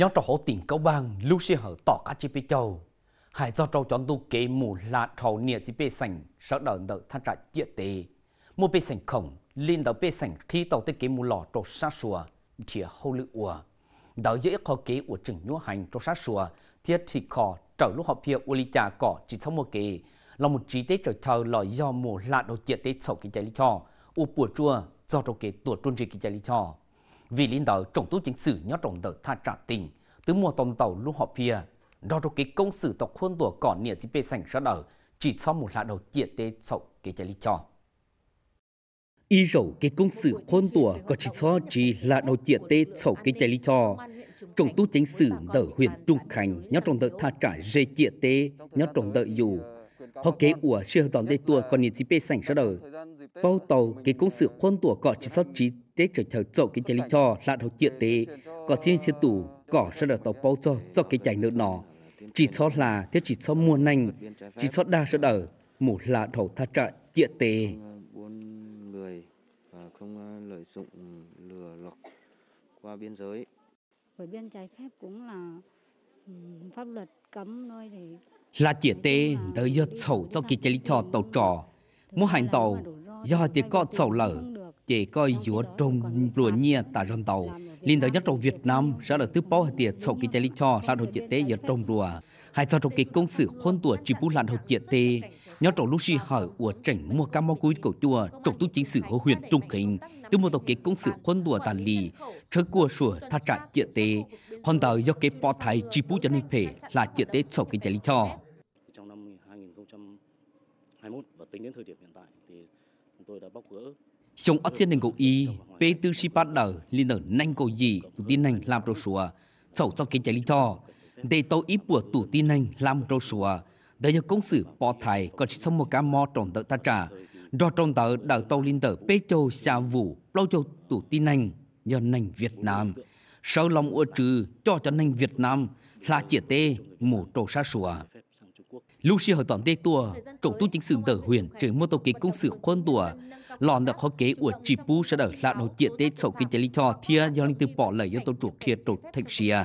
nhớ cho hổ tiền cao bằng lưu sĩ hở tỏ cá chỉ bị châu hải do trâu chọn tu kế mù là thầu nia chỉ bị sành sợ đỡ đỡ than trả chia tệ mua bị sành khổng lên đầu bị sành khi tàu tới kế mù lò trâu sát sùa chia hậu lự ủa đỡ dễ khó kế của chừng nhúa hành trâu sát sùa thiết thì khó trở lúc họ phía u li trà cỏ chỉ sau mùa kế là một trí tế trở thờ lò do mù là đầu chia tế sầu cái chạy lý cho u bùa chua do trâu kế tuột trôn trì cái chạy lý cho vì lãnh đạo trọng tố chính sử nhớ trọng đợt tha trả tình từ mùa tổng tàu lúc họ pia đó là cái công sự tộc khuôn tủa còn nhiệt dịp bê sảnh ra đỡ chỉ sau một lạ đầu chia tế sậu cái chạy lý cho y rầu cái công sự khuôn tủa có chỉ cho chỉ là đầu chia tế sậu cái chạy lý cho trọng tu chính sử đỡ huyện trung khánh nhớ trọng đợt tha trả dê chia tế nhớ trọng đợt dù họ kế ủa chưa đón dây tua còn nhiệt dịp bê sảnh sau đầu bao tàu cái công sự khuôn tủa cọ chỉ sót trí tế trở theo dậu cái chảy lý cho lạ đầu tiện tế có xin xe tủ cỏ sau đầu tàu bao cho cho cái chảy nợ nọ chỉ sót là thiết chỉ sót mua nhanh chỉ sót đa sau đầu một là đầu tha trại tiện tế người và không ờ, lợi dụng lừa lọc qua biên giới. Vượt biên trái phép cũng là pháp luật cấm thôi thì là chỉ tê tới giờ sầu cho kỳ chơi cho tàu trò muốn hành tàu do thì có sầu lở chỉ có giữa trong rùa nhia tại rừng tàu liên tới nhất trong Việt Nam sẽ là thứ bao tiệt sầu kỳ chơi cho là đồ chỉ tê giữa trong rùa hay cho trong cái công sự khuôn tuổi chỉ bút là đồ chỉ tê nhớ trong lúc si hỏi của chỉnh mua cam mau cuối cầu chùa trong tu chính sử hồ huyện trung kính từ một tổ kế công sự khuôn tuổi tàn lì chớ cua sủa thắt chặt chỉ tê Hòn tờ do cái bọ thầy chi bú cho nên phê là chia tế sổ kinh tế lý cho. Trong năm 2021 và tính đến thời điểm hiện tại thì chúng tôi đã bóc gỡ Xong ớt xin nâng cầu y, bê tư si bát đờ, liên nở nanh cầu gì, tù tin nành làm rô sùa, sổ cho kinh tế lý cho. Để tàu ý bùa tủ tin nành làm rô sùa, để cho công sự bọ thầy có chỉ sống một cá mò tròn tờ ta trả, do tròn tờ đảo tàu liên tờ bê châu xa vụ, lâu châu tủ tin nành, nhờ nành Việt Nam sâu lòng ua trừ cho cho nên Việt Nam là chia tê mù trổ xa sủa. Lưu sĩ hợp toàn tê tùa, trổ tu chính sự tờ huyền trường mô tô kế công sự khuôn tùa, lòn được khó kế ua trì bú sẽ đỡ là đầu chia tê sổ kinh tế lý cho thia do linh tư bỏ lời do tổ chủ kia trổ thạch xìa.